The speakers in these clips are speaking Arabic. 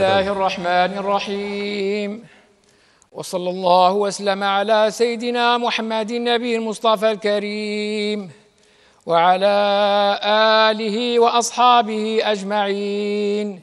بسم الله الرحمن الرحيم وصلى الله وسلم على سيدنا محمد النبي المصطفى الكريم وعلى آله وأصحابه أجمعين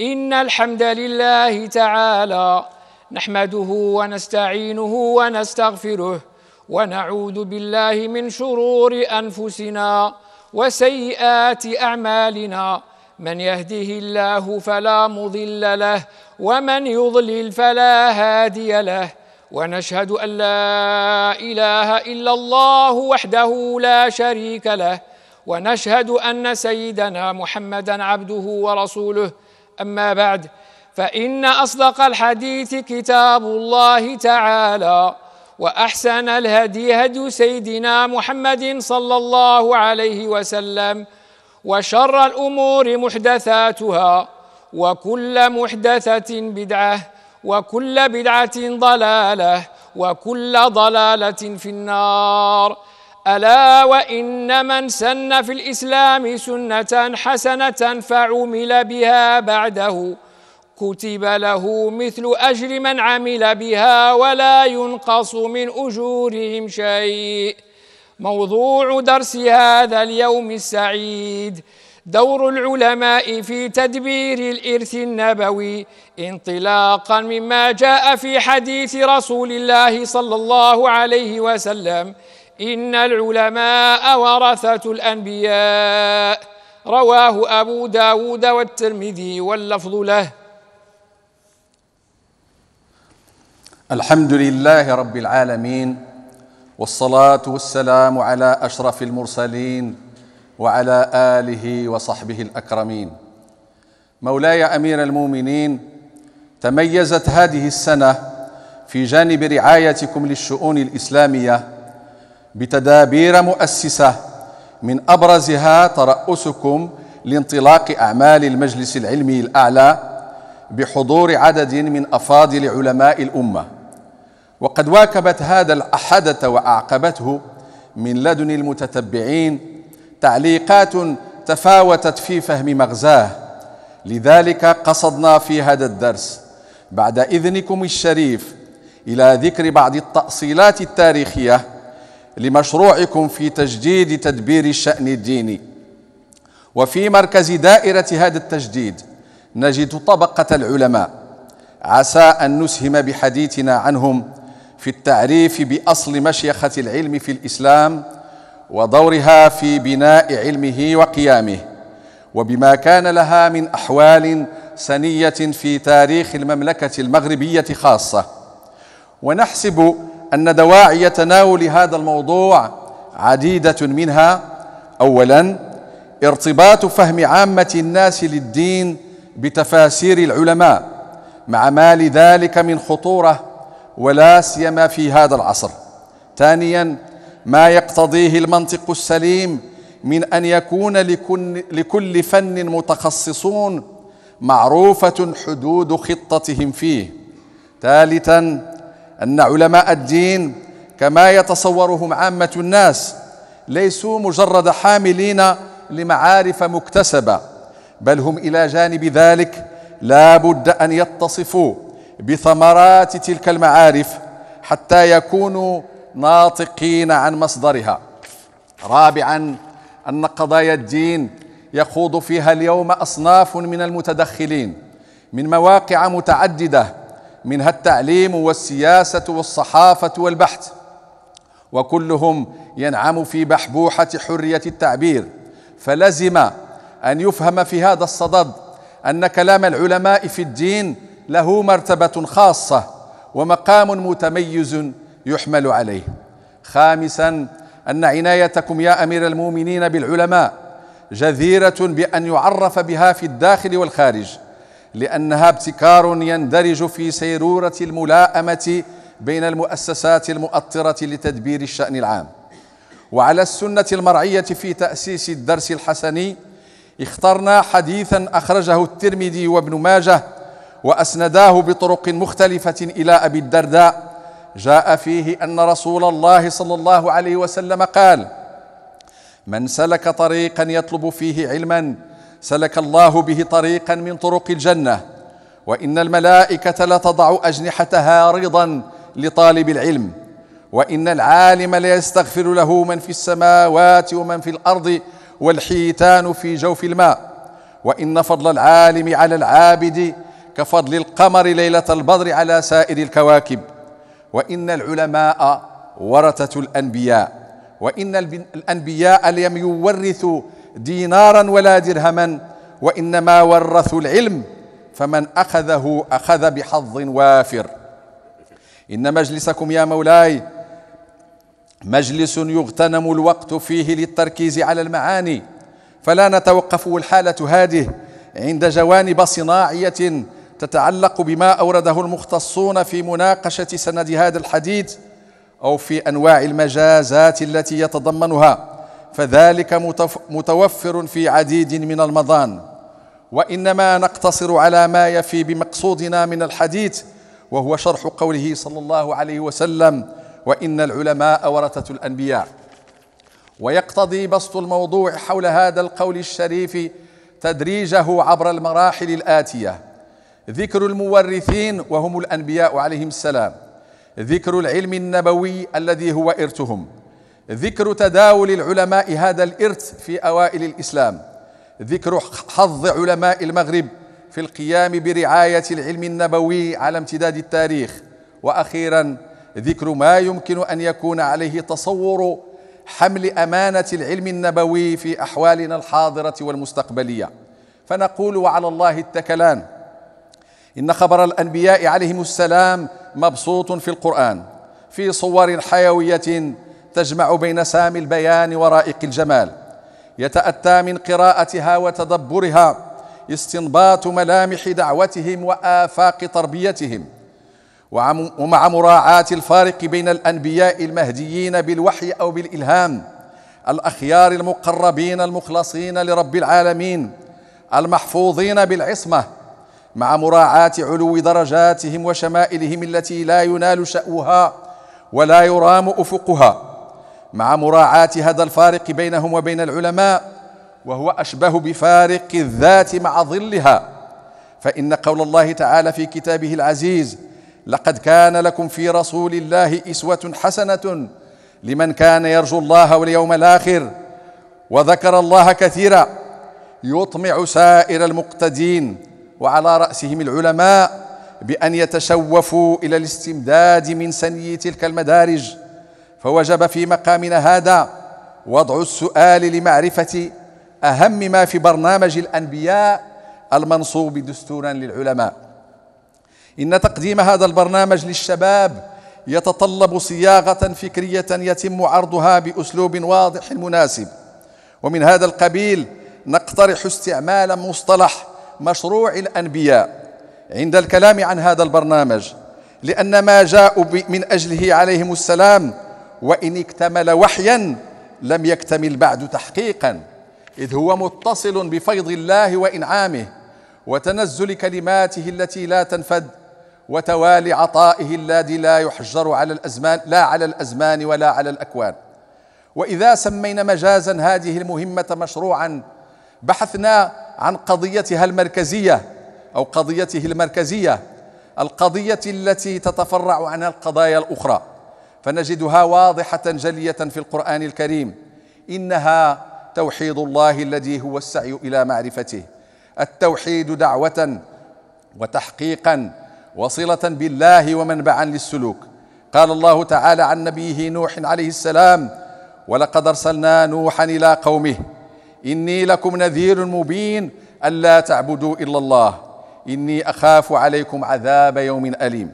إن الحمد لله تعالى نحمده ونستعينه ونستغفره ونعوذ بالله من شرور أنفسنا وسيئات أعمالنا من يهده الله فلا مضل له ومن يضلل فلا هادي له ونشهد أن لا إله إلا الله وحده لا شريك له ونشهد أن سيدنا محمدًا عبده ورسوله أما بعد فإن أصدق الحديث كتاب الله تعالى وأحسن الهدي هدي سيدنا محمد صلى الله عليه وسلم وشر الأمور محدثاتها وكل محدثة بدعة وكل بدعة ضلالة وكل ضلالة في النار ألا وإن من سن في الإسلام سنة حسنة فعمل بها بعده كتب له مثل أجر من عمل بها ولا ينقص من أجورهم شيء موضوع درس هذا اليوم السعيد دور العلماء في تدبير الإرث النبوي انطلاقا مما جاء في حديث رسول الله صلى الله عليه وسلم إن العلماء ورثة الأنبياء رواه أبو داود والترمذي واللفظ له الحمد لله رب العالمين والصلاه والسلام على اشرف المرسلين وعلى اله وصحبه الاكرمين مولاي امير المؤمنين تميزت هذه السنه في جانب رعايتكم للشؤون الاسلاميه بتدابير مؤسسه من ابرزها تراسكم لانطلاق اعمال المجلس العلمي الاعلى بحضور عدد من افاضل علماء الامه وقد واكبت هذا الحدث وأعقبته من لدن المتتبعين تعليقات تفاوتت في فهم مغزاه لذلك قصدنا في هذا الدرس بعد إذنكم الشريف إلى ذكر بعض التأصيلات التاريخية لمشروعكم في تجديد تدبير الشأن الديني وفي مركز دائرة هذا التجديد نجد طبقة العلماء عسى أن نسهم بحديثنا عنهم في التعريف باصل مشيخه العلم في الاسلام ودورها في بناء علمه وقيامه وبما كان لها من احوال سنيه في تاريخ المملكه المغربيه خاصه ونحسب ان دواعي تناول هذا الموضوع عديده منها اولا ارتباط فهم عامه الناس للدين بتفاسير العلماء مع ما لذلك من خطوره ولا سيما في هذا العصر ثانيا ما يقتضيه المنطق السليم من ان يكون لكل فن متخصصون معروفه حدود خطتهم فيه ثالثا ان علماء الدين كما يتصورهم عامه الناس ليسوا مجرد حاملين لمعارف مكتسبه بل هم الى جانب ذلك لا بد ان يتصفوا بثمرات تلك المعارف حتى يكونوا ناطقين عن مصدرها رابعا ان قضايا الدين يخوض فيها اليوم اصناف من المتدخلين من مواقع متعدده منها التعليم والسياسه والصحافه والبحث وكلهم ينعم في بحبوحه حريه التعبير فلزم ان يفهم في هذا الصدد ان كلام العلماء في الدين له مرتبه خاصه ومقام متميز يحمل عليه خامسا ان عنايتكم يا امير المؤمنين بالعلماء جديره بان يعرف بها في الداخل والخارج لانها ابتكار يندرج في سيروره الملائمه بين المؤسسات المؤطره لتدبير الشان العام وعلى السنه المرعيه في تاسيس الدرس الحسني اخترنا حديثا اخرجه الترمذي وابن ماجه واسنداه بطرق مختلفه الى ابي الدرداء جاء فيه ان رسول الله صلى الله عليه وسلم قال من سلك طريقا يطلب فيه علما سلك الله به طريقا من طرق الجنه وان الملائكه لتضع اجنحتها رضا لطالب العلم وان العالم ليستغفر له من في السماوات ومن في الارض والحيتان في جوف الماء وان فضل العالم على العابد كفضل القمر ليلة البدر على سائر الكواكب وإن العلماء ورثة الأنبياء وإن الأنبياء لم يورثوا دينارا ولا درهما وإنما ورثوا العلم فمن أخذه أخذ بحظ وافر إن مجلسكم يا مولاي مجلس يغتنم الوقت فيه للتركيز على المعاني فلا نتوقف الحالة هذه عند جوانب صناعية تتعلق بما أورده المختصون في مناقشة سند هذا الحديث أو في أنواع المجازات التي يتضمنها فذلك متوفر في عديد من المضان وإنما نقتصر على ما يفي بمقصودنا من الحديث وهو شرح قوله صلى الله عليه وسلم وإن العلماء ورثة الأنبياء ويقتضي بسط الموضوع حول هذا القول الشريف تدريجه عبر المراحل الآتية ذكر المورثين وهم الأنبياء عليهم السلام ذكر العلم النبوي الذي هو إرثهم ذكر تداول العلماء هذا الإرث في أوائل الإسلام ذكر حظ علماء المغرب في القيام برعاية العلم النبوي على امتداد التاريخ وأخيرا ذكر ما يمكن أن يكون عليه تصور حمل أمانة العلم النبوي في أحوالنا الحاضرة والمستقبلية فنقول وعلى الله التكلان إن خبر الأنبياء عليهم السلام مبسوط في القرآن في صور حيوية تجمع بين سامي البيان ورائق الجمال يتأتى من قراءتها وتدبرها استنباط ملامح دعوتهم وآفاق تربيتهم ومع مراعاة الفارق بين الأنبياء المهديين بالوحي أو بالإلهام الأخيار المقربين المخلصين لرب العالمين المحفوظين بالعصمة مع مراعاة علو درجاتهم وشمائلهم التي لا ينال شأوها ولا يرام أفقها مع مراعاة هذا الفارق بينهم وبين العلماء وهو أشبه بفارق الذات مع ظلها فإن قول الله تعالى في كتابه العزيز لقد كان لكم في رسول الله إسوة حسنة لمن كان يرجو الله واليوم الآخر وذكر الله كثيرا يطمع سائر المقتدين وعلى رأسهم العلماء بأن يتشوفوا إلى الاستمداد من سني تلك المدارج فوجب في مقامنا هذا وضع السؤال لمعرفة أهم ما في برنامج الأنبياء المنصوب دستورا للعلماء إن تقديم هذا البرنامج للشباب يتطلب صياغة فكرية يتم عرضها بأسلوب واضح مناسب ومن هذا القبيل نقترح استعمال مصطلح مشروع الأنبياء عند الكلام عن هذا البرنامج لأن ما جاءوا من أجله عليهم السلام وإن اكتمل وحيا لم يكتمل بعد تحقيقا إذ هو متصل بفيض الله وإنعامه وتنزل كلماته التي لا تنفد وتوالي عطائه الذي لا يحجر على الأزمان لا على الأزمان ولا على الأكوان وإذا سمينا مجازا هذه المهمة مشروعا بحثنا عن قضيتها المركزية أو قضيته المركزية القضية التي تتفرع عنها القضايا الأخرى فنجدها واضحة جلية في القرآن الكريم إنها توحيد الله الذي هو السعي إلى معرفته التوحيد دعوة وتحقيقا وصلة بالله ومنبعا للسلوك قال الله تعالى عن نبيه نوح عليه السلام ولقد ارسلنا نوحا إلى قومه إني لكم نذير مبين ألا تعبدوا إلا الله إني أخاف عليكم عذاب يوم أليم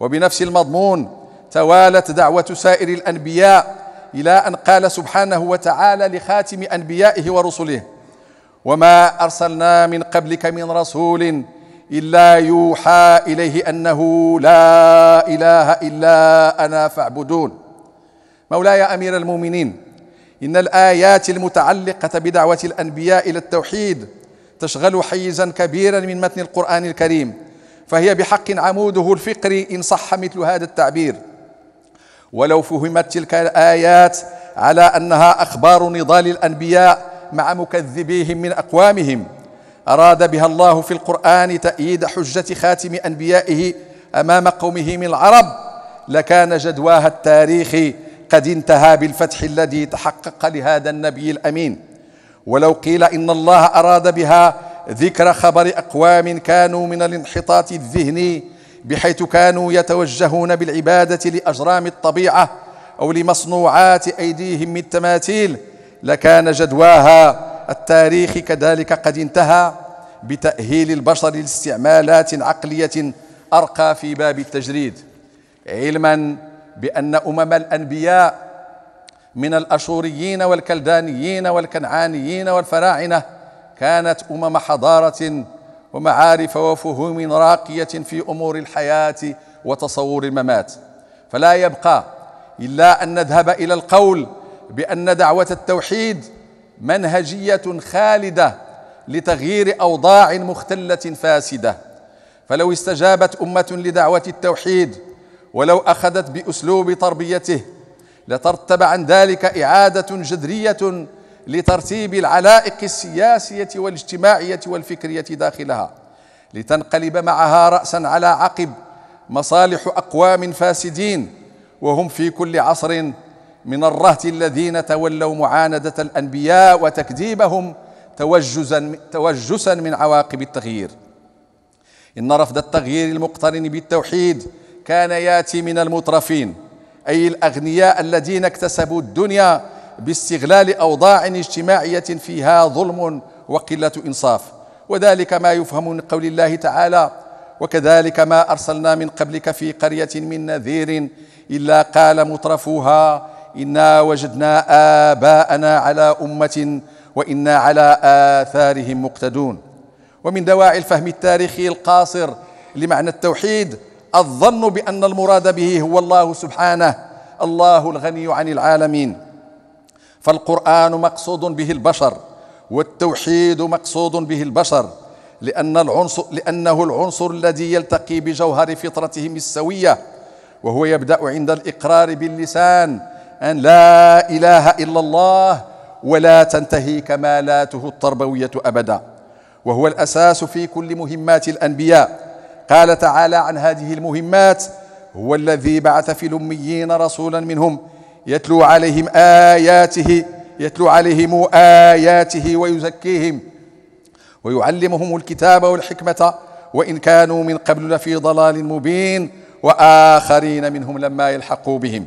وبنفس المضمون توالت دعوة سائر الأنبياء إلى أن قال سبحانه وتعالى لخاتم أنبيائه ورسله وما أرسلنا من قبلك من رسول إلا يوحى إليه أنه لا إله إلا أنا فاعبدون مولاي أمير المؤمنين إن الآيات المتعلقة بدعوة الأنبياء إلى التوحيد تشغل حيزا كبيرا من متن القرآن الكريم فهي بحق عموده الفقري إن صح مثل هذا التعبير ولو فهمت تلك الآيات على أنها أخبار نضال الأنبياء مع مكذبيهم من أقوامهم أراد بها الله في القرآن تأييد حجة خاتم أنبيائه أمام قومه من العرب لكان جدواها التاريخي قد انتهى بالفتح الذي تحقق لهذا النبي الامين ولو قيل ان الله اراد بها ذكر خبر اقوام كانوا من الانحطاط الذهني بحيث كانوا يتوجهون بالعباده لاجرام الطبيعه او لمصنوعات ايديهم من التماثيل لكان جدواها التاريخ كذلك قد انتهى بتاهيل البشر لاستعمالات عقليه ارقى في باب التجريد علما بأن أمم الأنبياء من الأشوريين والكلدانيين والكنعانيين والفراعنة كانت أمم حضارة ومعارف وفهوم راقية في أمور الحياة وتصور الممات فلا يبقى إلا أن نذهب إلى القول بأن دعوة التوحيد منهجية خالدة لتغيير أوضاع مختلة فاسدة فلو استجابت أمة لدعوة التوحيد ولو أخذت بأسلوب تربيته لترتب عن ذلك إعادة جذرية لترتيب العلائق السياسية والاجتماعية والفكرية داخلها لتنقلب معها رأسا على عقب مصالح أقوام فاسدين وهم في كل عصر من الرهط الذين تولوا معاندة الأنبياء وتكذيبهم توجسا توجسا من عواقب التغيير إن رفض التغيير المقترن بالتوحيد كان ياتي من المترفين أي الأغنياء الذين اكتسبوا الدنيا باستغلال أوضاع اجتماعية فيها ظلم وقلة إنصاف وذلك ما يفهم من قول الله تعالى وكذلك ما أرسلنا من قبلك في قرية من نذير إلا قال مترفوها إنا وجدنا آباءنا على أمة وإنا على آثارهم مقتدون ومن دواعي الفهم التاريخي القاصر لمعنى التوحيد الظن بأن المراد به هو الله سبحانه الله الغني عن العالمين فالقرآن مقصود به البشر والتوحيد مقصود به البشر لأن العنصر لأنه العنصر الذي يلتقي بجوهر فطرتهم السوية وهو يبدأ عند الإقرار باللسان أن لا إله إلا الله ولا تنتهي كمالاته التربوية أبدا وهو الأساس في كل مهمات الأنبياء قال تعالى عن هذه المهمات هو الذي بعث في الأميين رسولا منهم يتلو عليهم آياته يتلو عليهم آياته ويزكيهم ويعلمهم الكتاب والحكمة وإن كانوا من قبل لفي ضلال مبين وآخرين منهم لما يلحقوا بهم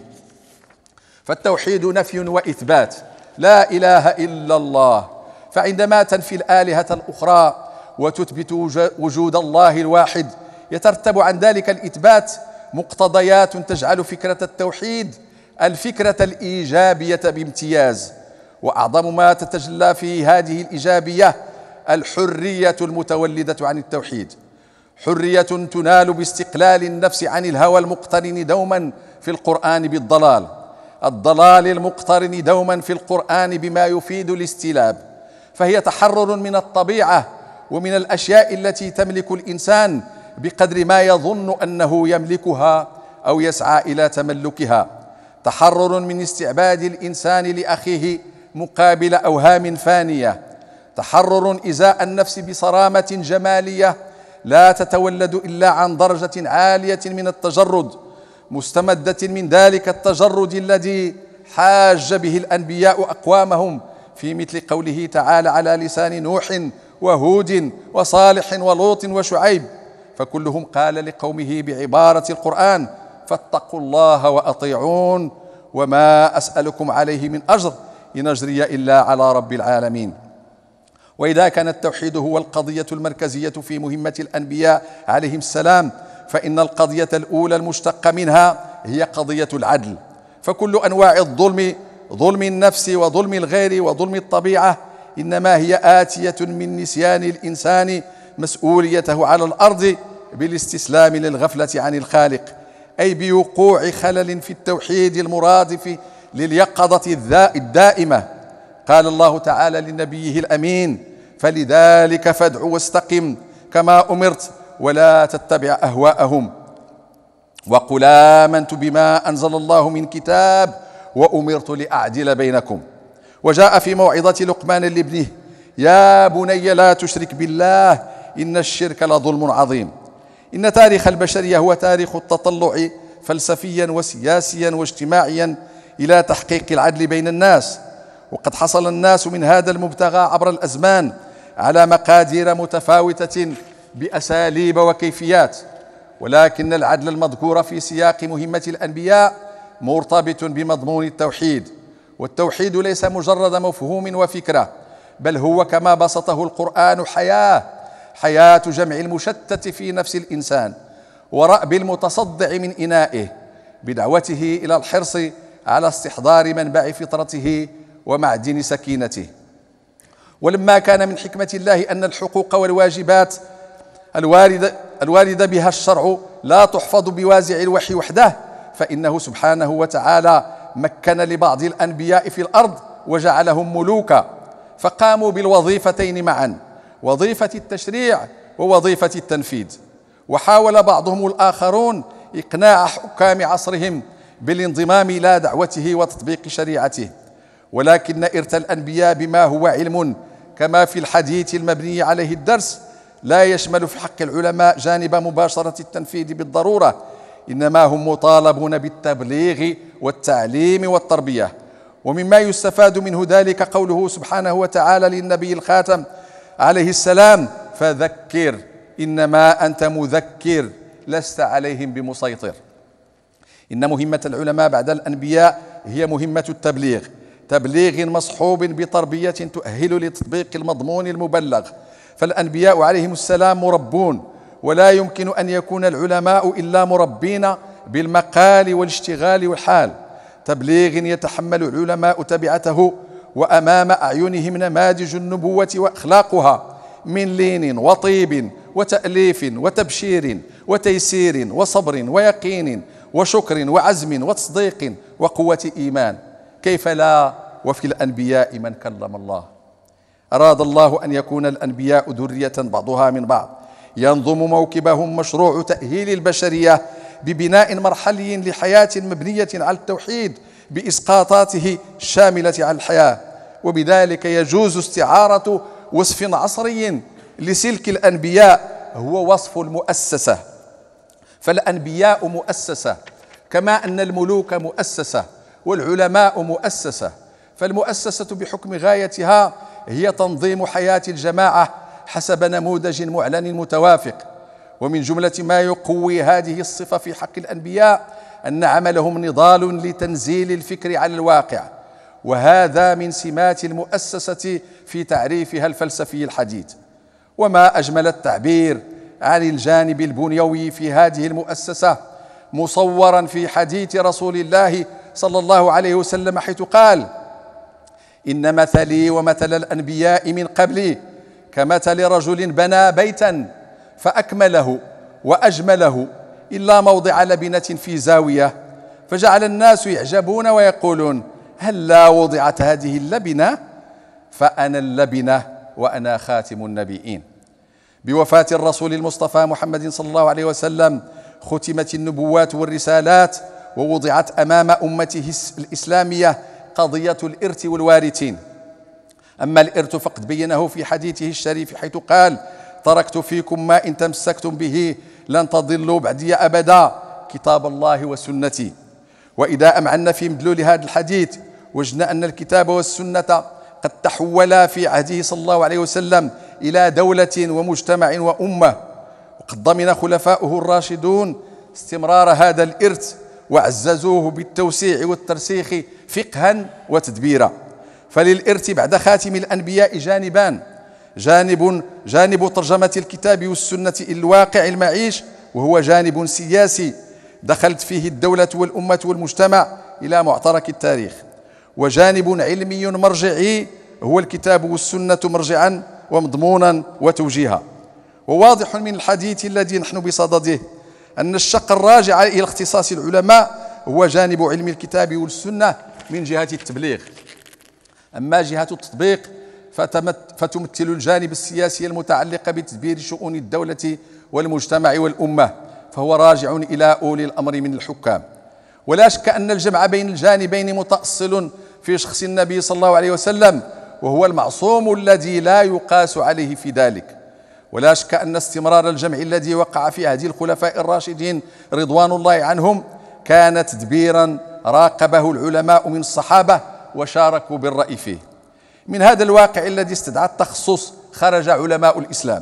فالتوحيد نفي وإثبات لا إله إلا الله فعندما تنفي الآلهة الأخرى وتثبت وجود الله الواحد يترتب عن ذلك الإثبات مقتضيات تجعل فكرة التوحيد الفكرة الإيجابية بامتياز وأعظم ما تتجلى في هذه الإيجابية الحرية المتولدة عن التوحيد حرية تنال باستقلال النفس عن الهوى المقترن دوما في القرآن بالضلال الضلال المقترن دوما في القرآن بما يفيد الاستلاب فهي تحرر من الطبيعة ومن الأشياء التي تملك الإنسان بقدر ما يظن انه يملكها او يسعى الى تملكها تحرر من استعباد الانسان لاخيه مقابل اوهام فانيه تحرر ازاء النفس بصرامه جماليه لا تتولد الا عن درجه عاليه من التجرد مستمده من ذلك التجرد الذي حاج به الانبياء اقوامهم في مثل قوله تعالى على لسان نوح وهود وصالح ولوط وشعيب فكلهم قال لقومه بعباره القران فاتقوا الله واطيعون وما اسالكم عليه من اجر ان اجري الا على رب العالمين واذا كان التوحيد هو القضيه المركزيه في مهمه الانبياء عليهم السلام فان القضيه الاولى المشتقه منها هي قضيه العدل فكل انواع الظلم ظلم النفس وظلم الغير وظلم الطبيعه انما هي اتيه من نسيان الانسان مسؤوليته على الارض بالاستسلام للغفله عن الخالق اي بوقوع خلل في التوحيد المرادف لليقظه الدائمه قال الله تعالى لنبيه الامين فلذلك فادع واستقم كما امرت ولا تتبع اهواءهم وقل امنت بما انزل الله من كتاب وامرت لاعدل بينكم وجاء في موعظه لقمان لابنه يا بني لا تشرك بالله ان الشرك لظلم عظيم إن تاريخ البشرية هو تاريخ التطلع فلسفيا وسياسيا واجتماعيا إلى تحقيق العدل بين الناس وقد حصل الناس من هذا المبتغى عبر الأزمان على مقادير متفاوتة بأساليب وكيفيات ولكن العدل المذكور في سياق مهمة الأنبياء مرتبط بمضمون التوحيد والتوحيد ليس مجرد مفهوم وفكرة بل هو كما بسطه القرآن حياة حياة جمع المشتت في نفس الإنسان ورأب المتصدع من إنائه بدعوته إلى الحرص على استحضار منبع فطرته ومعدن سكينته ولما كان من حكمة الله أن الحقوق والواجبات الواردة, الواردة بها الشرع لا تحفظ بوازع الوحي وحده فإنه سبحانه وتعالى مكن لبعض الأنبياء في الأرض وجعلهم ملوكا فقاموا بالوظيفتين معا وظيفة التشريع ووظيفة التنفيذ وحاول بعضهم الآخرون إقناع حكام عصرهم بالانضمام إلى دعوته وتطبيق شريعته ولكن إرث الأنبياء بما هو علم كما في الحديث المبني عليه الدرس لا يشمل في حق العلماء جانب مباشرة التنفيذ بالضرورة إنما هم مطالبون بالتبليغ والتعليم والتربية ومما يستفاد منه ذلك قوله سبحانه وتعالى للنبي الخاتم عليه السلام فذكر انما انت مذكر لست عليهم بمسيطر ان مهمه العلماء بعد الانبياء هي مهمه التبليغ تبليغ مصحوب بتربيه تؤهل لتطبيق المضمون المبلغ فالانبياء عليهم السلام مربون ولا يمكن ان يكون العلماء الا مربين بالمقال والاشتغال والحال تبليغ يتحمل العلماء تبعته وأمام أعينهم نماذج النبوة وأخلاقها من لين وطيب وتأليف وتبشير وتيسير وصبر ويقين وشكر وعزم وتصديق وقوة إيمان كيف لا وفي الأنبياء من كلم الله أراد الله أن يكون الأنبياء ذرية بعضها من بعض ينظم موكبهم مشروع تأهيل البشرية ببناء مرحلي لحياة مبنية على التوحيد بإسقاطاته الشاملة على الحياة وبذلك يجوز استعارة وصف عصري لسلك الأنبياء هو وصف المؤسسة فالأنبياء مؤسسة كما أن الملوك مؤسسة والعلماء مؤسسة فالمؤسسة بحكم غايتها هي تنظيم حياة الجماعة حسب نموذج معلن متوافق ومن جملة ما يقوي هذه الصفة في حق الأنبياء أن عملهم نضال لتنزيل الفكر على الواقع وهذا من سمات المؤسسة في تعريفها الفلسفي الحديث وما أجمل التعبير عن الجانب البنيوي في هذه المؤسسة مصورا في حديث رسول الله صلى الله عليه وسلم حيث قال إن مثلي ومثل الأنبياء من قبلي كمثل رجل بنى بيتا فأكمله وأجمله إلا موضع لبنة في زاوية فجعل الناس يعجبون ويقولون هلا هل وضعت هذه اللبنة فأنا اللبنة وأنا خاتم النبيين بوفاة الرسول المصطفى محمد صلى الله عليه وسلم ختمت النبوات والرسالات ووضعت أمام أمته الإسلامية قضية الإرث والوارثين أما الإرث فقد بينه في حديثه الشريف حيث قال تركت فيكم ما إن تمسكتم به لن تضلوا بعدي أبدا كتاب الله وسنتي وإذا أمعنا في مدلول هذا الحديث وجدنا أن الكتاب والسنة قد تحولا في عهده صلى الله عليه وسلم إلى دولة ومجتمع وأمة وقد ضمن خلفاؤه الراشدون استمرار هذا الإرث وعززوه بالتوسيع والترسيخ فقها وتدبيرا فللإرث بعد خاتم الأنبياء جانبان جانب جانب ترجمة الكتاب والسنة إلى الواقع المعيش وهو جانب سياسي دخلت فيه الدولة والأمة والمجتمع إلى معترك التاريخ وجانب علمي مرجعي هو الكتاب والسنة مرجعا ومضمونا وتوجيها وواضح من الحديث الذي نحن بصدده أن الشق الراجع إلى اختصاص العلماء هو جانب علم الكتاب والسنة من جهة التبليغ أما جهة التطبيق فتمثل الجانب السياسي المتعلق بتدبير شؤون الدولة والمجتمع والأمة فهو راجع إلى أولي الأمر من الحكام ولا شك أن الجمع بين الجانبين متأصل في شخص النبي صلى الله عليه وسلم وهو المعصوم الذي لا يقاس عليه في ذلك ولا شك أن استمرار الجمع الذي وقع في عهد الخلفاء الراشدين رضوان الله عنهم كان تدبيرا راقبه العلماء من الصحابة وشاركوا بالرأي فيه من هذا الواقع الذي استدعى التخصص خرج علماء الإسلام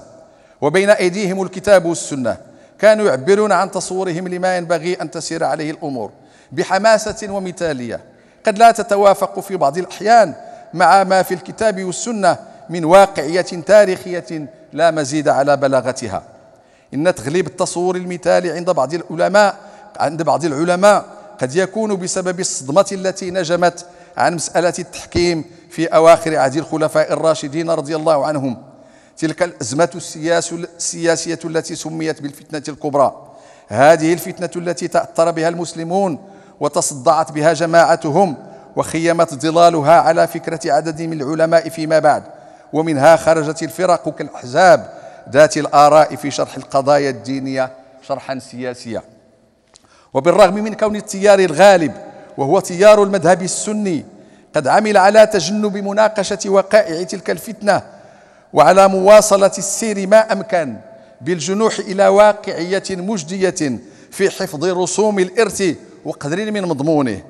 وبين أيديهم الكتاب والسنة كانوا يعبرون عن تصورهم لما ينبغي أن تسير عليه الأمور بحماسة ومثالية قد لا تتوافق في بعض الأحيان مع ما في الكتاب والسنة من واقعية تاريخية لا مزيد على بلاغتها إن تغليب التصور المثالي عند بعض العلماء عند بعض العلماء قد يكون بسبب الصدمة التي نجمت عن مسألة التحكيم في أواخر عهد الخلفاء الراشدين رضي الله عنهم تلك الأزمة السياسية التي سميت بالفتنة الكبرى هذه الفتنة التي تأثر بها المسلمون وتصدعت بها جماعتهم وخيمت ظلالها على فكرة عدد من العلماء فيما بعد ومنها خرجت الفرق كالأحزاب ذات الآراء في شرح القضايا الدينية شرحا سياسيا وبالرغم من كون التيار الغالب وهو تيار المذهب السني قد عمل على تجنب مناقشة وقائع تلك الفتنة وعلى مواصلة السير ما أمكن بالجنوح إلى واقعية مجدية في حفظ رسوم الإرث وقدر من مضمونه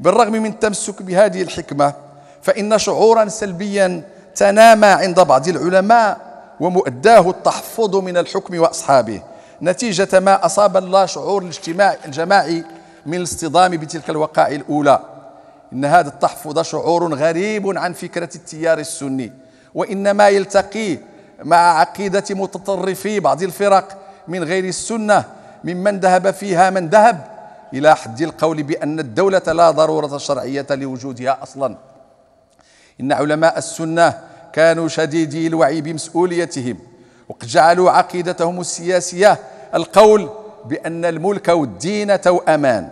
بالرغم من التمسك بهذه الحكمة فإن شعورا سلبيا تنامى عند بعض العلماء ومؤداه التحفظ من الحكم وأصحابه نتيجة ما أصاب اللا شعور الاجتماع الجماعي من الاصطدام بتلك الوقائع الأولى إن هذا التحفظ شعور غريب عن فكرة التيار السني وإنما يلتقي مع عقيدة متطرفي بعض الفرق من غير السنة ممن ذهب فيها من ذهب إلى حد القول بأن الدولة لا ضرورة شرعية لوجودها أصلا إن علماء السنة كانوا شديدي الوعي بمسؤوليتهم وقد جعلوا عقيدتهم السياسية القول بأن الملك والدين توأمان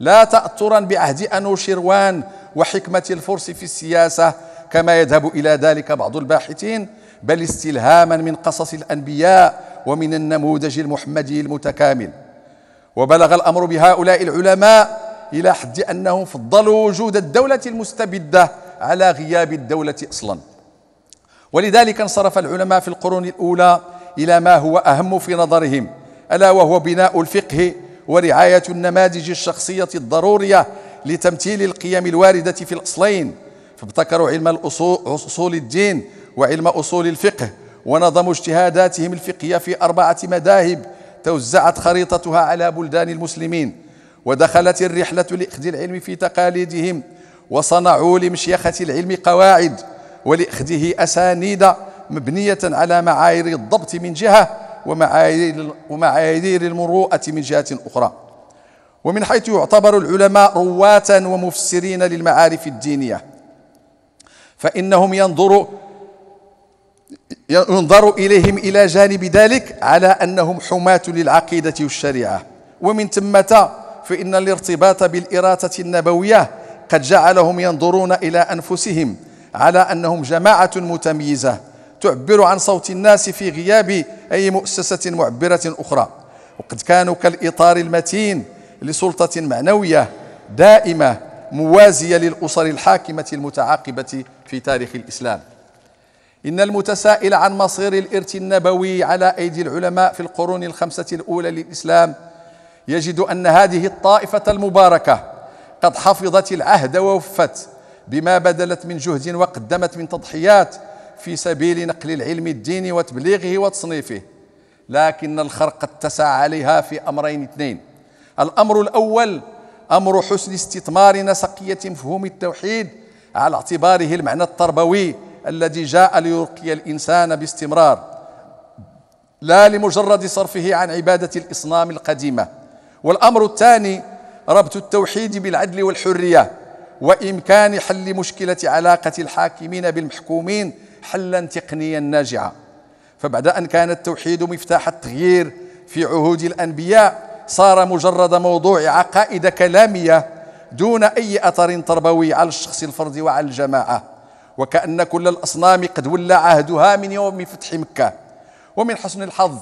لا تأثرا بعهد أنوشروان وحكمة الفرس في السياسة كما يذهب إلى ذلك بعض الباحثين بل استلهاما من قصص الأنبياء ومن النموذج المحمدي المتكامل وبلغ الأمر بهؤلاء العلماء إلى حد أنهم فضلوا وجود الدولة المستبدة على غياب الدولة أصلا ولذلك انصرف العلماء في القرون الأولى إلى ما هو أهم في نظرهم ألا وهو بناء الفقه ورعاية النماذج الشخصية الضرورية لتمثيل القيم الواردة في الأصلين فابتكروا علم الأصول أصول الدين وعلم أصول الفقه ونظموا اجتهاداتهم الفقهية في أربعة مذاهب توزعت خريطتها على بلدان المسلمين ودخلت الرحلة لإخذ العلم في تقاليدهم وصنعوا لمشيخة العلم قواعد ولإخذه أسانيد مبنية على معايير الضبط من جهة ومعايير المروءة من جهة أخرى ومن حيث يعتبر العلماء رواة ومفسرين للمعارف الدينية فإنهم ينظر ينظر إليهم إلى جانب ذلك على أنهم حماة للعقيدة والشريعة ومن ثمة فإن الارتباط بالإرادة النبوية قد جعلهم ينظرون إلى أنفسهم على أنهم جماعة متميزة تعبر عن صوت الناس في غياب أي مؤسسة معبرة أخرى وقد كانوا كالإطار المتين لسلطة معنوية دائمة موازية للأسر الحاكمة المتعاقبة في تاريخ الإسلام إن المتسائل عن مصير الإرث النبوي على أيدي العلماء في القرون الخمسة الأولى للإسلام يجد أن هذه الطائفة المباركة قد حفظت العهد ووفت بما بذلت من جهد وقدمت من تضحيات في سبيل نقل العلم الديني وتبليغه وتصنيفه لكن الخرق اتسع عليها في أمرين اثنين الأمر الأول أمر حسن استثمار نسقية مفهوم التوحيد على اعتباره المعنى التربوي الذي جاء ليرقي الإنسان باستمرار لا لمجرد صرفه عن عبادة الإصنام القديمة والأمر الثاني ربط التوحيد بالعدل والحرية وإمكان حل مشكلة علاقة الحاكمين بالمحكومين حلا تقنيا ناجعا فبعد أن كان التوحيد مفتاح التغيير في عهود الأنبياء صار مجرد موضوع عقائد كلامية دون أي أثر تربوي على الشخص الفردي وعلى الجماعة وكأن كل الأصنام قد ولى عهدها من يوم فتح مكة ومن حسن الحظ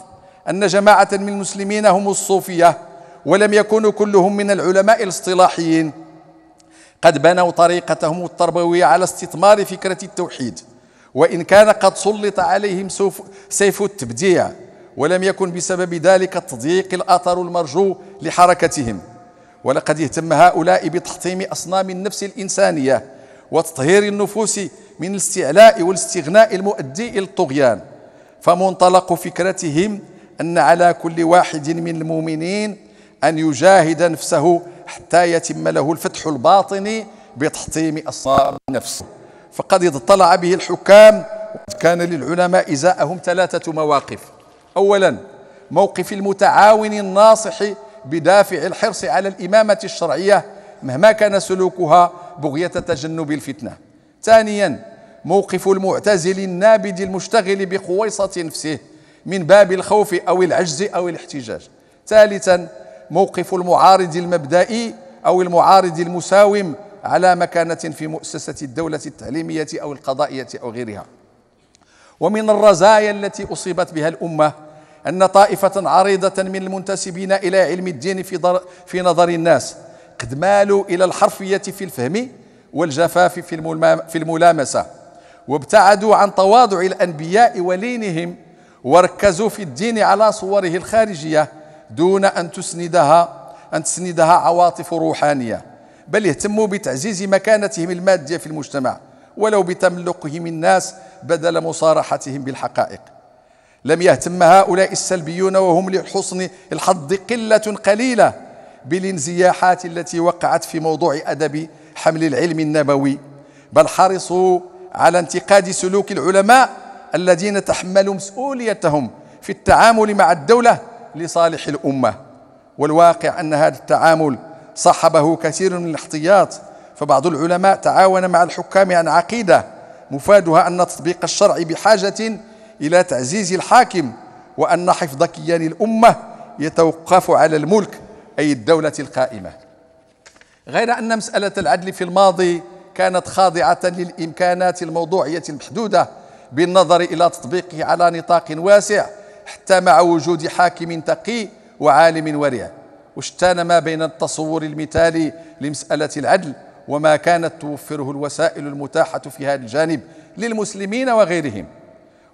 أن جماعة من المسلمين هم الصوفية ولم يكونوا كلهم من العلماء الاصطلاحيين قد بنوا طريقتهم التربوية على استثمار فكرة التوحيد وإن كان قد سلط عليهم سيف التبديع ولم يكن بسبب ذلك تضييق الأثر المرجو لحركتهم ولقد اهتم هؤلاء بتحطيم أصنام النفس الإنسانية وتطهير النفوس من الاستعلاء والاستغناء المؤدي إلى الطغيان فمنطلق فكرتهم أن على كل واحد من المؤمنين أن يجاهد نفسه حتى يتم له الفتح الباطني بتحطيم أصنام النفس فقد اضطلع به الحكام كان للعلماء إزاءهم ثلاثة مواقف أولا موقف المتعاون الناصح بدافع الحرص على الإمامة الشرعية مهما كان سلوكها بغية تجنب الفتنة ثانيا موقف المعتزل النابد المشتغل بقويصة نفسه من باب الخوف أو العجز أو الاحتجاج ثالثا موقف المعارض المبدئي أو المعارض المساوم على مكانة في مؤسسة الدولة التعليمية أو القضائية أو غيرها ومن الرزايا التي أصيبت بها الأمة أن طائفة عريضة من المنتسبين إلى علم الدين في, في نظر الناس قد مالوا إلى الحرفية في الفهم والجفاف في, في الملامسة وابتعدوا عن تواضع الأنبياء ولينهم وركزوا في الدين على صوره الخارجية دون أن تسندها أن تسندها عواطف روحانية بل يهتموا بتعزيز مكانتهم المادية في المجتمع ولو بتملقهم الناس بدل مصارحتهم بالحقائق لم يهتم هؤلاء السلبيون وهم لحسن الحظ قلة قليلة بالانزياحات التي وقعت في موضوع أدب حمل العلم النبوي بل حرصوا على انتقاد سلوك العلماء الذين تحملوا مسؤوليتهم في التعامل مع الدولة لصالح الأمة والواقع أن هذا التعامل صاحبه كثير من الاحتياط فبعض العلماء تعاون مع الحكام عن عقيدة مفادها أن تطبيق الشرع بحاجة إلى تعزيز الحاكم وأن حفظ كيان الأمة يتوقف على الملك أي الدولة القائمة غير أن مسألة العدل في الماضي كانت خاضعة للإمكانات الموضوعية المحدودة بالنظر إلى تطبيقه على نطاق واسع حتى مع وجود حاكم تقي وعالم ورع وشتان ما بين التصور المثالي لمسألة العدل وما كانت توفره الوسائل المتاحة في هذا الجانب للمسلمين وغيرهم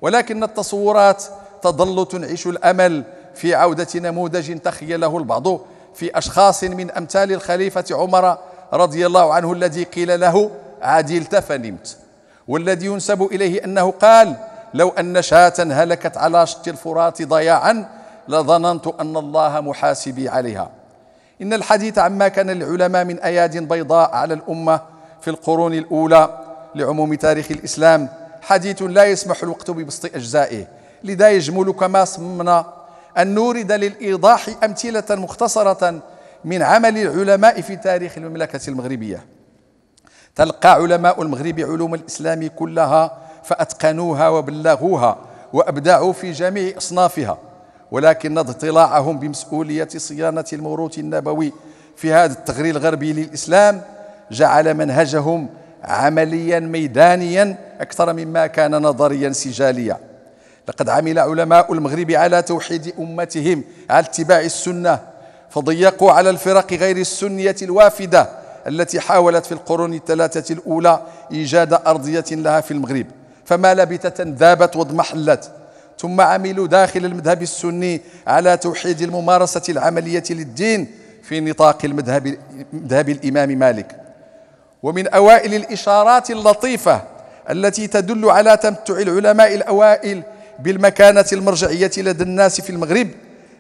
ولكن التصورات تظل تنعش الأمل في عودة نموذج تخيله البعض في أشخاص من أمثال الخليفة عمر رضي الله عنه الذي قيل له عدلت فنمت والذي ينسب إليه أنه قال لو أن شاة هلكت على شط الفرات ضياعا لظننت أن الله محاسبي عليها إن الحديث عما كان للعلماء من أياد بيضاء على الأمة في القرون الأولى لعموم تاريخ الإسلام حديث لا يسمح الوقت ببسط أجزائه لذا يجمل كما صممنا أن نورد للإيضاح أمثلة مختصرة من عمل العلماء في تاريخ المملكة المغربية تلقى علماء المغرب علوم الإسلام كلها فأتقنوها وبلغوها وأبدعوا في جميع أصنافها ولكن اضطلاعهم بمسؤولية صيانة الموروث النبوي في هذا التغرير الغربي للإسلام جعل منهجهم عمليا ميدانيا أكثر مما كان نظريا سجاليا لقد عمل علماء المغرب على توحيد أمتهم على اتباع السنة فضيقوا على الفرق غير السنية الوافدة التي حاولت في القرون الثلاثة الأولى إيجاد أرضية لها في المغرب فما لبثت ذابت واضمحلت ثم عملوا داخل المذهب السني على توحيد الممارسة العملية للدين في نطاق المذهب مذهب الإمام مالك ومن أوائل الإشارات اللطيفة التي تدل على تمتع العلماء الأوائل بالمكانة المرجعية لدى الناس في المغرب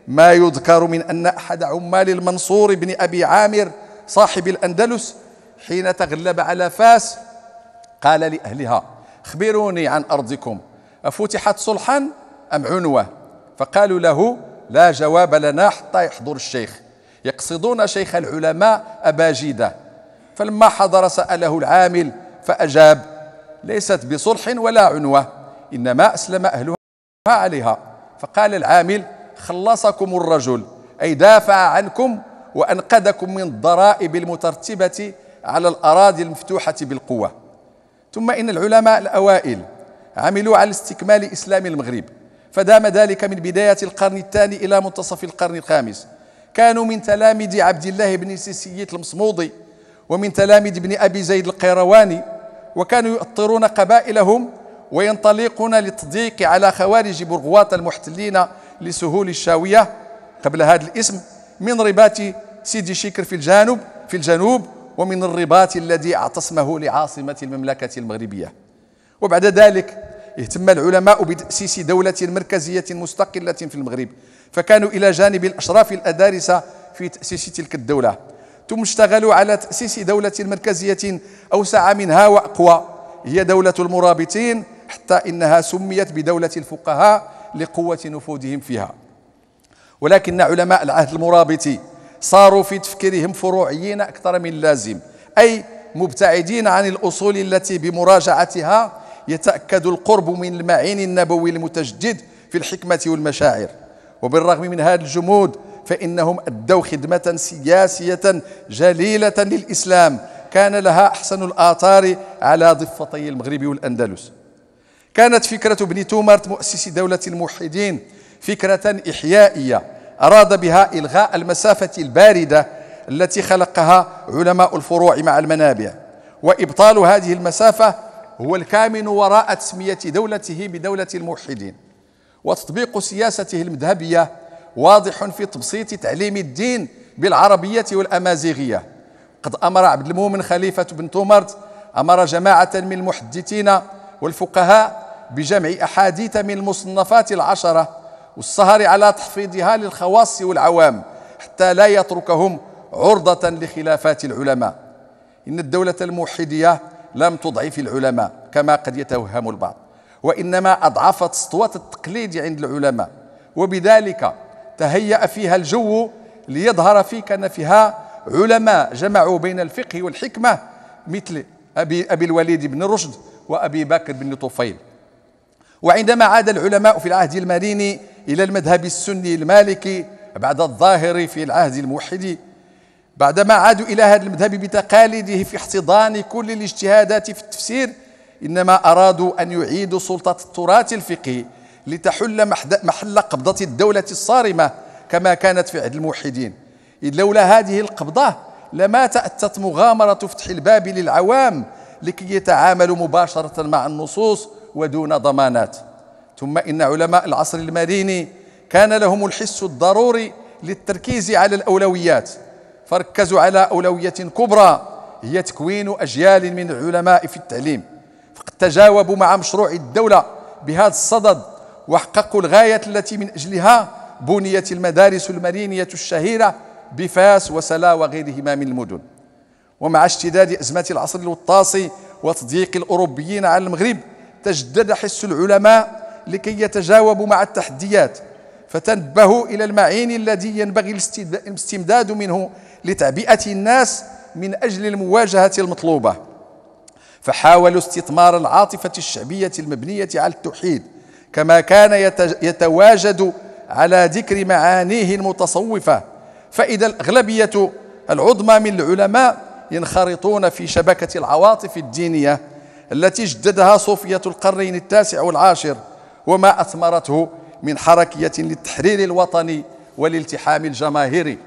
ما يذكر من أن أحد عمال المنصور بن أبي عامر صاحب الأندلس حين تغلب على فاس قال لأهلها اخبروني عن أرضكم أفتحت صلحا أم عنوة فقالوا له لا جواب لنا حتى يحضر الشيخ يقصدون شيخ العلماء أبا جيدة فلما حضر سأله العامل فأجاب ليست بصلح ولا عنوة إنما أسلم أهلها عليها فقال العامل خلصكم الرجل أي دافع عنكم وأنقذكم من الضرائب المترتبة على الأراضي المفتوحة بالقوة ثم إن العلماء الأوائل عملوا على استكمال إسلام المغرب فدام ذلك من بداية القرن الثاني إلى منتصف القرن الخامس كانوا من تلاميذ عبد الله بن سيسييت المصمودي ومن تلاميذ ابن أبي زيد القيرواني وكانوا يؤطرون قبائلهم وينطلقون للتضييق على خوارج برغوات المحتلين لسهول الشاوية قبل هذا الاسم من رباط سيدي شكر في الجنوب في الجنوب ومن الرباط الذي اعتصمه لعاصمة المملكة المغربية وبعد ذلك اهتم العلماء بتأسيس دولة مركزية مستقلة في المغرب فكانوا إلى جانب الأشراف الأدارسة في تأسيس تلك الدولة ثم اشتغلوا على تأسيس دولة مركزية أوسع منها وأقوى هي دولة المرابطين حتى إنها سميت بدولة الفقهاء لقوة نفوذهم فيها ولكن علماء العهد المرابطي صاروا في تفكيرهم فروعيين أكثر من اللازم أي مبتعدين عن الأصول التي بمراجعتها يتأكد القرب من المعين النبوي المتجدد في الحكمة والمشاعر وبالرغم من هذا الجمود فإنهم أدوا خدمة سياسية جليلة للإسلام كان لها أحسن الآثار على ضفتي المغرب والأندلس كانت فكرة ابن تومرت مؤسس دولة الموحدين فكرة إحيائية أراد بها إلغاء المسافة الباردة التي خلقها علماء الفروع مع المنابع وإبطال هذه المسافة هو الكامن وراء تسمية دولته بدولة الموحدين وتطبيق سياسته المذهبية واضح في تبسيط تعليم الدين بالعربية والأمازيغية قد أمر عبد المؤمن خليفة بن تومرت أمر جماعة من المحدثين والفقهاء بجمع أحاديث من المصنفات العشرة والسهر على تحفيظها للخواص والعوام حتى لا يتركهم عرضة لخلافات العلماء إن الدولة الموحدية لم تضعف العلماء كما قد يتوهم البعض وإنما أضعفت سطوة التقليد عند العلماء وبذلك تهيأ فيها الجو ليظهر فيك أن فيها علماء جمعوا بين الفقه والحكمة مثل أبي, أبي الوليد بن رشد وأبي بكر بن طفيل وعندما عاد العلماء في العهد المريني إلى المذهب السني المالكي بعد الظاهر في العهد الموحدي بعدما عادوا إلى هذا المذهب بتقاليده في احتضان كل الاجتهادات في التفسير إنما أرادوا أن يعيدوا سلطة التراث الفقهي لتحل محل قبضة الدولة الصارمة كما كانت في عهد الموحدين إذ لولا هذه القبضة لما تأتت مغامرة فتح الباب للعوام لكي يتعاملوا مباشرة مع النصوص ودون ضمانات ثم إن علماء العصر المريني كان لهم الحس الضروري للتركيز على الأولويات فركزوا على أولوية كبرى هي تكوين أجيال من العلماء في التعليم فقد تجاوبوا مع مشروع الدولة بهذا الصدد وحققوا الغاية التي من أجلها بنيت المدارس المرينية الشهيرة بفاس وسلا وغيرهما من المدن ومع اشتداد أزمة العصر الوطاسي وتضييق الأوروبيين على المغرب تجدد حس العلماء لكي يتجاوبوا مع التحديات فتنبهوا إلى المعين الذي ينبغي الاستمداد منه لتعبئة الناس من أجل المواجهة المطلوبة فحاولوا استثمار العاطفة الشعبية المبنية على التوحيد كما كان يتواجد على ذكر معانيه المتصوفة فإذا الأغلبية العظمى من العلماء ينخرطون في شبكة العواطف الدينية التي جددها صوفية القرن التاسع والعاشر وما أثمرته من حركية للتحرير الوطني والالتحام الجماهيري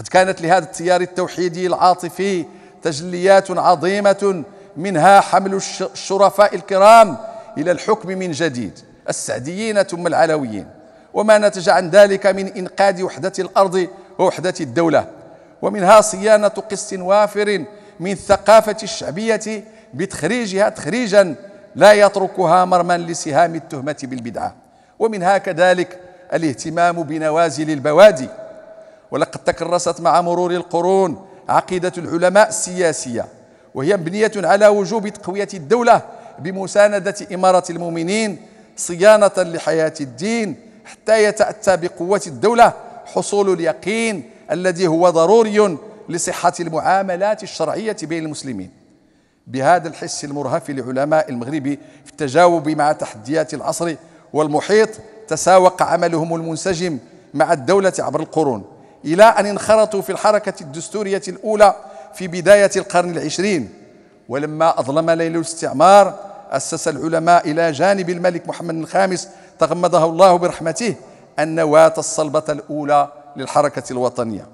قد كانت لهذا التيار التوحيدي العاطفي تجليات عظيمة منها حمل الشرفاء الكرام إلى الحكم من جديد السعديين ثم العلويين وما نتج عن ذلك من إنقاذ وحدة الأرض ووحدة الدولة ومنها صيانة قسط وافر من الثقافة الشعبية بتخريجها تخريجا لا يتركها مرما لسهام التهمة بالبدعة ومنها كذلك الاهتمام بنوازل البوادي ولقد تكرست مع مرور القرون عقيدة العلماء السياسية وهي مبنية على وجوب تقوية الدولة بمساندة إمارة المؤمنين صيانة لحياة الدين حتى يتأتى بقوة الدولة حصول اليقين الذي هو ضروري لصحة المعاملات الشرعية بين المسلمين بهذا الحس المرهف لعلماء المغرب في التجاوب مع تحديات العصر والمحيط تساوق عملهم المنسجم مع الدولة عبر القرون إلى أن انخرطوا في الحركة الدستورية الأولى في بداية القرن العشرين ولما أظلم ليل الاستعمار أسس العلماء إلى جانب الملك محمد الخامس تغمده الله برحمته النواة الصلبة الأولى للحركة الوطنية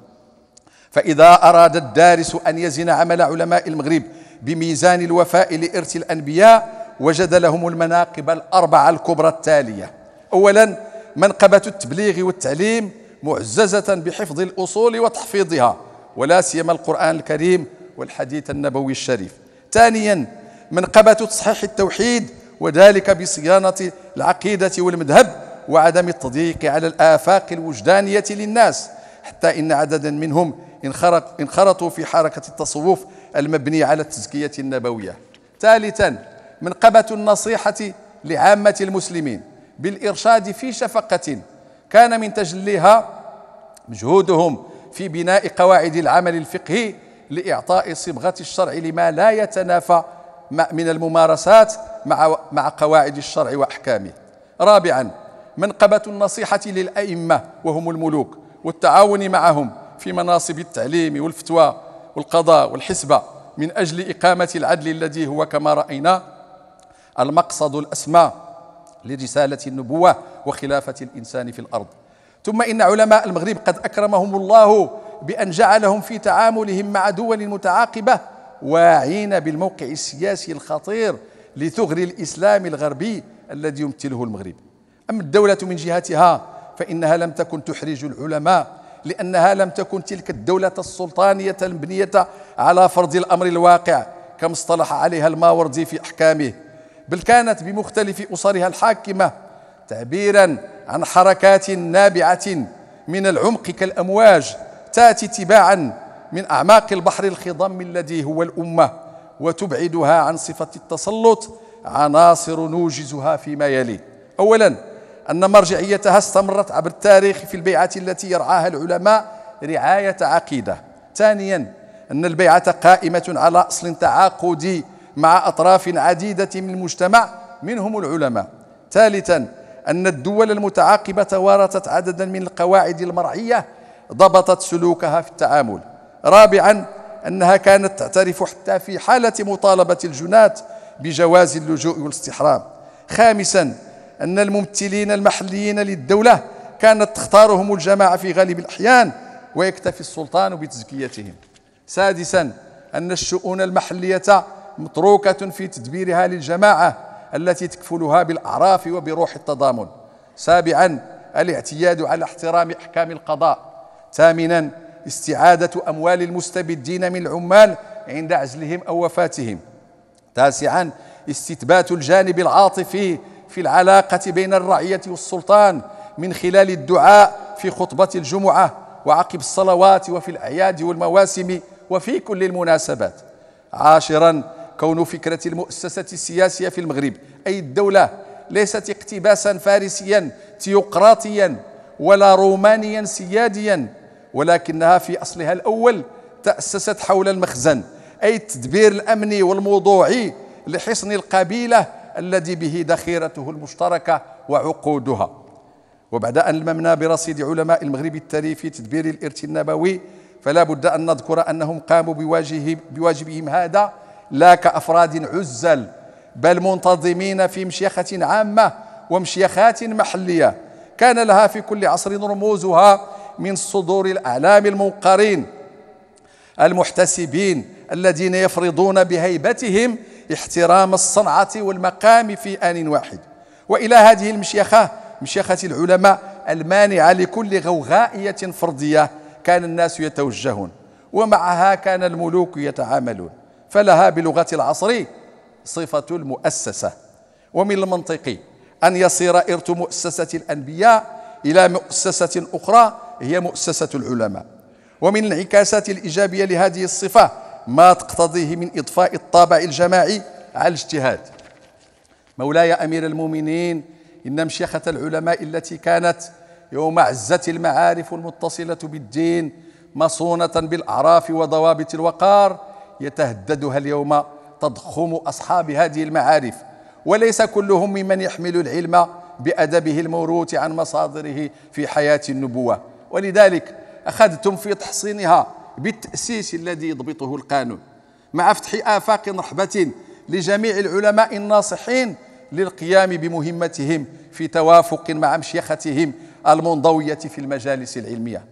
فإذا أراد الدارس أن يزن عمل علماء المغرب بميزان الوفاء لإرث الأنبياء وجد لهم المناقب الأربعة الكبرى التالية أولا منقبة التبليغ والتعليم معززة بحفظ الأصول وتحفيظها ولا سيما القرآن الكريم والحديث النبوي الشريف ثانيا منقبة تصحيح التوحيد وذلك بصيانة العقيدة والمذهب وعدم التضييق على الآفاق الوجدانية للناس حتى إن عددا منهم انخرطوا في حركة التصوف المبني على التزكية النبوية ثالثا منقبة النصيحة لعامة المسلمين بالإرشاد في شفقة كان من تجليها مجهودهم في بناء قواعد العمل الفقهي لإعطاء صبغة الشرع لما لا يتنافى من الممارسات مع مع قواعد الشرع وأحكامه. رابعا منقبة النصيحة للأئمة وهم الملوك والتعاون معهم في مناصب التعليم والفتوى والقضاء والحسبة من أجل إقامة العدل الذي هو كما رأينا المقصد الأسمى لرسالة النبوة وخلافة الإنسان في الأرض ثم إن علماء المغرب قد أكرمهم الله بأن جعلهم في تعاملهم مع دول متعاقبة واعين بالموقع السياسي الخطير لثغر الإسلام الغربي الذي يمثله المغرب أما الدولة من جهتها فإنها لم تكن تحرج العلماء لأنها لم تكن تلك الدولة السلطانية المبنية على فرض الأمر الواقع كما اصطلح عليها الماوردي في أحكامه بل كانت بمختلف أسرها الحاكمة تعبيرا عن حركات نابعة من العمق كالأمواج تاتي تباعا من أعماق البحر الخضم الذي هو الأمة وتبعدها عن صفة التسلط عناصر نوجزها فيما يلي أولا أن مرجعيتها استمرت عبر التاريخ في البيعة التي يرعاها العلماء رعاية عقيدة ثانيا أن البيعة قائمة على أصل تعاقدي مع أطراف عديدة من المجتمع منهم العلماء ثالثا أن الدول المتعاقبة توارثت عددا من القواعد المرعية ضبطت سلوكها في التعامل رابعا أنها كانت تعترف حتى في حالة مطالبة الجنات بجواز اللجوء والاستحرام خامسا أن الممثلين المحليين للدولة كانت تختارهم الجماعة في غالب الأحيان ويكتفي السلطان بتزكيتهم سادسا أن الشؤون المحلية متروكة في تدبيرها للجماعة التي تكفلها بالأعراف وبروح التضامن سابعا الاعتياد على احترام أحكام القضاء ثامنا استعادة أموال المستبدين من العمال عند عزلهم أو وفاتهم تاسعا استثبات الجانب العاطفي في العلاقة بين الرعية والسلطان من خلال الدعاء في خطبة الجمعة وعقب الصلوات وفي الأعياد والمواسم وفي كل المناسبات عاشرا كون فكرة المؤسسة السياسية في المغرب أي الدولة ليست اقتباسا فارسيا تيوقراطيا ولا رومانيا سياديا ولكنها في أصلها الأول تأسست حول المخزن أي التدبير الأمني والموضوعي لحصن القبيلة الذي به ذخيرته المشتركة وعقودها وبعد أن لممنا برصيد علماء المغرب التالي في تدبير الإرث النبوي فلا بد أن نذكر أنهم قاموا بواجبهم هذا لا كأفراد عزل بل منتظمين في مشيخة عامة ومشيخات محلية كان لها في كل عصر رموزها من صدور الأعلام الموقرين المحتسبين الذين يفرضون بهيبتهم احترام الصنعة والمقام في آن واحد وإلى هذه المشيخة مشيخة العلماء المانعة لكل غوغائية فردية كان الناس يتوجهون ومعها كان الملوك يتعاملون فلها بلغة العصر صفة المؤسسة ومن المنطقي أن يصير إرث مؤسسة الأنبياء إلى مؤسسة أخرى هي مؤسسة العلماء ومن الانعكاسات الإيجابية لهذه الصفة ما تقتضيه من إضفاء الطابع الجماعي على الاجتهاد مولاي أمير المؤمنين إن مشيخة العلماء التي كانت يوم عزت المعارف المتصلة بالدين مصونة بالأعراف وضوابط الوقار يتهددها اليوم تضخم أصحاب هذه المعارف وليس كلهم ممن يحمل العلم بأدبه الموروث عن مصادره في حياة النبوة ولذلك أخذتم في تحصينها بالتأسيس الذي يضبطه القانون مع فتح آفاق رحبة لجميع العلماء الناصحين للقيام بمهمتهم في توافق مع مشيختهم المنضوية في المجالس العلمية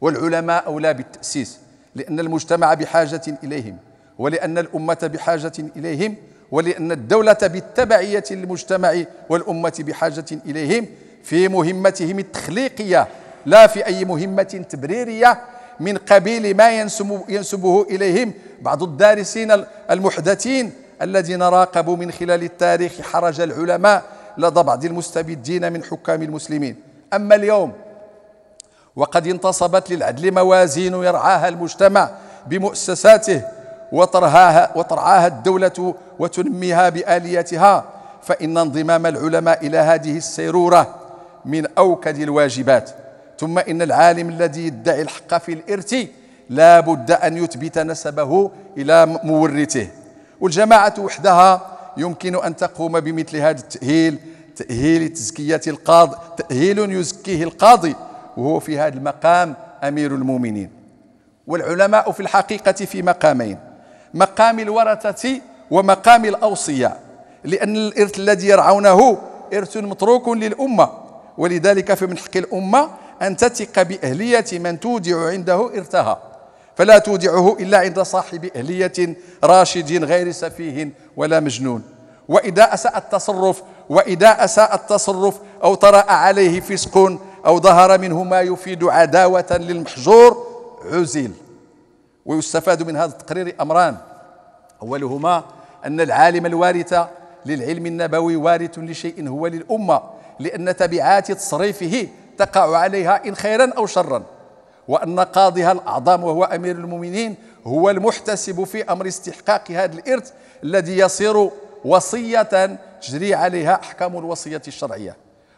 والعلماء أولى بالتأسيس لأن المجتمع بحاجة إليهم ولأن الأمة بحاجة إليهم ولأن الدولة بالتبعية للمجتمع والأمة بحاجة إليهم في مهمتهم التخليقية لا في أي مهمة تبريرية من قبيل ما ينسبه إليهم بعض الدارسين المحدثين الذين راقبوا من خلال التاريخ حرج العلماء لدى بعض المستبدين من حكام المسلمين أما اليوم وقد انتصبت للعدل موازين يرعاها المجتمع بمؤسساته وترهاها وترعاها الدولة وتنميها بآلياتها فإن انضمام العلماء إلى هذه السيرورة من أوكد الواجبات ثم إن العالم الذي يدعي الحق في الإرث لا بد أن يثبت نسبه إلى مورثه والجماعة وحدها يمكن أن تقوم بمثل هذا التأهيل تأهيل تزكية القاضي تأهيل يزكيه القاضي وهو في هذا المقام أمير المؤمنين والعلماء في الحقيقة في مقامين مقام الورثة ومقام الأوصية لأن الإرث الذي يرعونه إرث متروك للأمة ولذلك فمن حق الأمة أن تثق بأهلية من تودع عنده إرثها فلا تودعه إلا عند صاحب أهلية راشد غير سفيه ولا مجنون وإذا أساء التصرف وإذا أساء التصرف أو طرأ عليه فسق أو ظهر منه ما يفيد عداوة للمحجور عزل ويستفاد من هذا التقرير أمران أولهما أن العالم الوارث للعلم النبوي وارث لشيء هو للأمة لأن تبعات تصريفه تقع عليها إن خيرا أو شرا وأن قاضيها الأعظم وهو أمير المؤمنين هو المحتسب في أمر استحقاق هذا الإرث الذي يصير وصية تجري عليها أحكام الوصية الشرعية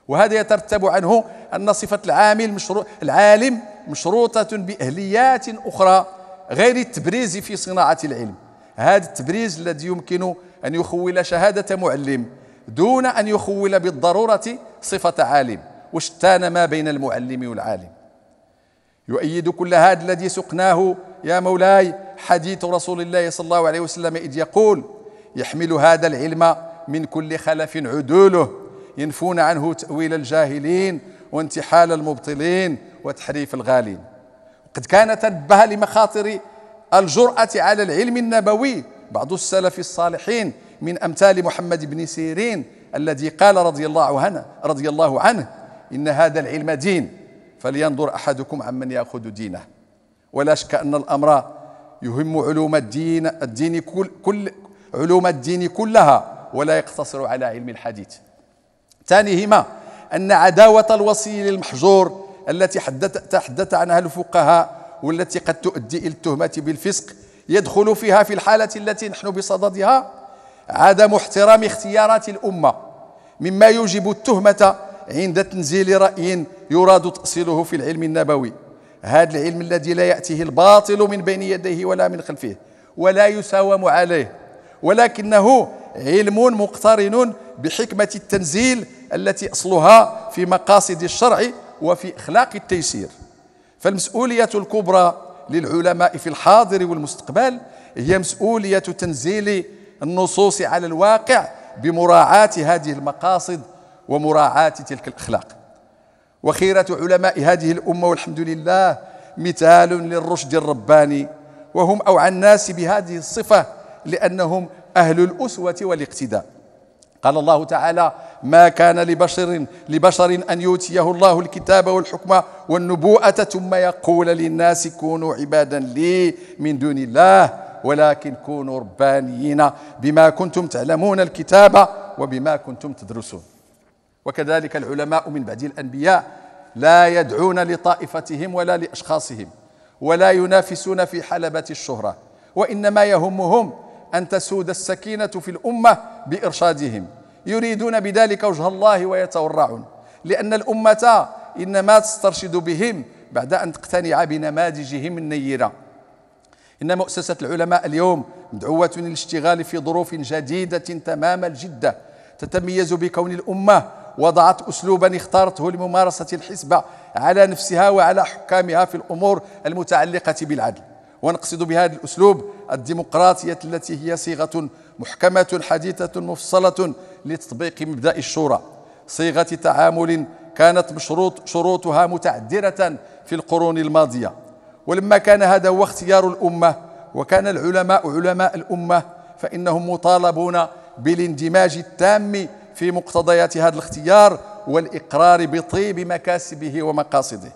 وهذا يترتب عنه أن صفة العامل مشرو العالم مشروطة بأهليات أخرى غير التبريز في صناعة العلم هذا التبريز الذي يمكن أن يخول شهادة معلم دون أن يخول بالضرورة صفة عالم وشتان ما بين المعلم والعالم يؤيد كل هذا الذي سقناه يا مولاي حديث رسول الله صلى الله عليه وسلم إذ يقول يحمل هذا العلم من كل خلف عدوله ينفون عنه تأويل الجاهلين وانتحال المبطلين وتحريف الغالين قد كان تنبه لمخاطر الجرأة على العلم النبوي بعض السلف الصالحين من أمثال محمد بن سيرين الذي قال رضي الله عنه رضي الله عنه إن هذا العلم دين فلينظر أحدكم عمن يأخذ دينه ولا شك أن الأمر يهم علوم الدين الدين كل, كل علوم الدين كلها ولا يقتصر على علم الحديث ثانيهما أن عداوة الوصي للمحجور التي حدث, تحدث عنها الفقهاء والتي قد تؤدي إلى التهمة بالفسق يدخل فيها في الحالة التي نحن بصددها عدم احترام اختيارات الأمة مما يوجب التهمة عند تنزيل رأي يراد تأصيله في العلم النبوي هذا العلم الذي لا يأتيه الباطل من بين يديه ولا من خلفه ولا يساوم عليه ولكنه علم مقترن بحكمة التنزيل التي أصلها في مقاصد الشرع وفي إخلاق التيسير فالمسؤولية الكبرى للعلماء في الحاضر والمستقبل هي مسؤولية تنزيل النصوص على الواقع بمراعاة هذه المقاصد ومراعاة تلك الأخلاق وخيرة علماء هذه الأمة والحمد لله مثال للرشد الرباني وهم أوعى الناس بهذه الصفة لأنهم أهل الأسوة والاقتداء قال الله تعالى ما كان لبشر لبشر أن يؤتيه الله الكتاب والحكمة والنبوءة ثم يقول للناس كونوا عبادا لي من دون الله ولكن كونوا ربانيين بما كنتم تعلمون الكتاب وبما كنتم تدرسون وكذلك العلماء من بعد الأنبياء لا يدعون لطائفتهم ولا لأشخاصهم ولا ينافسون في حلبة الشهرة وإنما يهمهم أن تسود السكينة في الأمة بإرشادهم يريدون بذلك وجه الله ويتورعون لأن الأمة إنما تسترشد بهم بعد أن تقتنع بنماذجهم النيرة إن مؤسسة العلماء اليوم مدعوة للاشتغال في ظروف جديدة تمام الجدة تتميز بكون الأمة وضعت أسلوبا اختارته لممارسة الحسبة على نفسها وعلى حكامها في الأمور المتعلقة بالعدل ونقصد بهذا الأسلوب الديمقراطية التي هي صيغة محكمة حديثة مفصلة لتطبيق مبدأ الشورى صيغة تعامل كانت بشروط شروطها متعدرة في القرون الماضية ولما كان هذا هو اختيار الأمة وكان العلماء علماء الأمة فإنهم مطالبون بالاندماج التام في مقتضيات هذا الاختيار والإقرار بطيب مكاسبه ومقاصده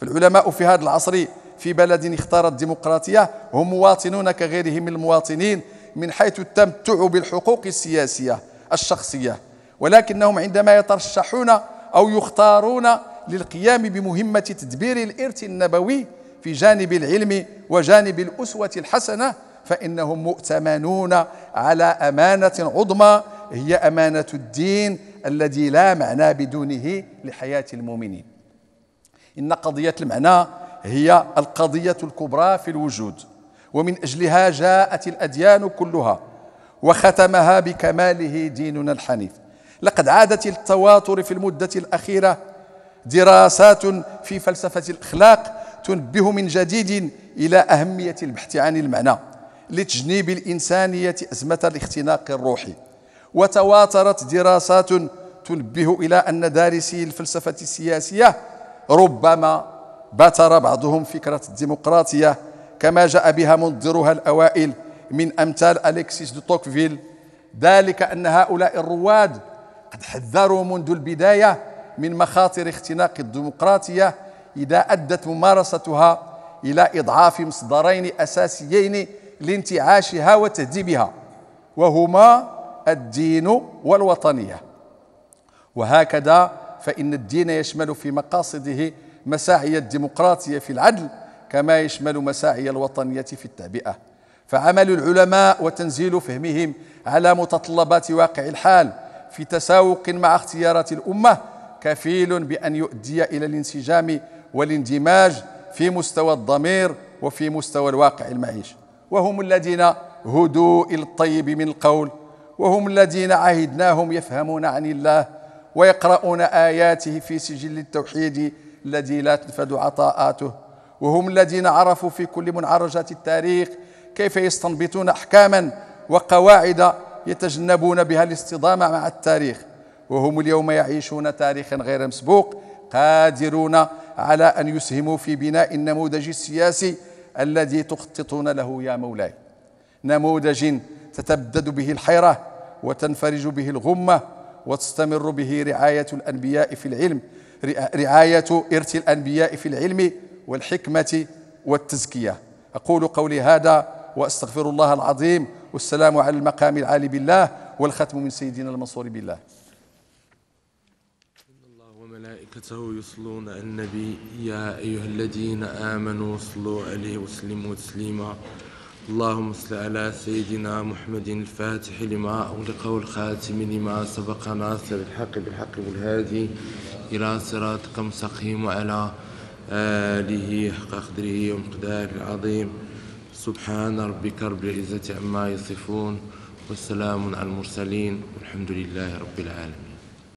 فالعلماء في هذا العصر في بلد اختار الديمقراطية هم مواطنون كغيرهم من المواطنين من حيث التمتع بالحقوق السياسية الشخصية ولكنهم عندما يترشحون أو يختارون للقيام بمهمة تدبير الإرث النبوي في جانب العلم وجانب الأسوة الحسنة فإنهم مؤتمنون على أمانة عظمى هي أمانة الدين الذي لا معنى بدونه لحياة المؤمنين إن قضية المعنى هي القضية الكبرى في الوجود ومن أجلها جاءت الأديان كلها وختمها بكماله ديننا الحنيف لقد عادت التواتر في المدة الأخيرة دراسات في فلسفة الأخلاق تنبه من جديد إلى أهمية البحث عن المعنى لتجنيب الإنسانية أزمة الاختناق الروحي وتواترت دراسات تنبه إلى أن دارسي الفلسفة السياسية ربما بتر بعضهم فكرة الديمقراطية كما جاء بها منظرها الأوائل من أمثال أليكسيس دو توكفيل ذلك أن هؤلاء الرواد قد حذروا منذ البداية من مخاطر اختناق الديمقراطية إذا أدت ممارستها إلى إضعاف مصدرين أساسيين لانتعاشها وتهذيبها وهما الدين والوطنية وهكذا فإن الدين يشمل في مقاصده مساعي الديمقراطية في العدل كما يشمل مساعي الوطنية في التعبئة فعمل العلماء وتنزيل فهمهم على متطلبات واقع الحال في تساوق مع اختيارات الأمة كفيل بأن يؤدي إلى الانسجام والاندماج في مستوى الضمير وفي مستوى الواقع المعيش وهم الذين هدوا إلى الطيب من القول وهم الذين عهدناهم يفهمون عن الله ويقرؤون آياته في سجل التوحيد الذي لا تنفد عطاءاته وهم الذين عرفوا في كل منعرجات التاريخ كيف يستنبطون أحكاما وقواعد يتجنبون بها الاصطدام مع التاريخ وهم اليوم يعيشون تاريخا غير مسبوق قادرون على أن يسهموا في بناء النموذج السياسي الذي تخططون له يا مولاي نموذج تتبدد به الحيرة وتنفرج به الغمة وتستمر به رعاية الأنبياء في العلم رعاية إرث الأنبياء في العلم والحكمة والتزكية أقول قولي هذا وأستغفر الله العظيم والسلام على المقام العالي بالله والختم من سيدنا المنصور بالله وملائكته يصلون على النبي يا أيها الذين آمنوا صلوا عليه وسلموا تسليما اللهم صل على سيدنا محمد الفاتح لما أغلق والخاتم لما سبق ناصر الحق بالحق والهادي إلى صراطك مستقيم وعلى آله حق قدره ومقداره العظيم سبحان ربك رب العزة عما يصفون والسلام على المرسلين والحمد لله رب العالمين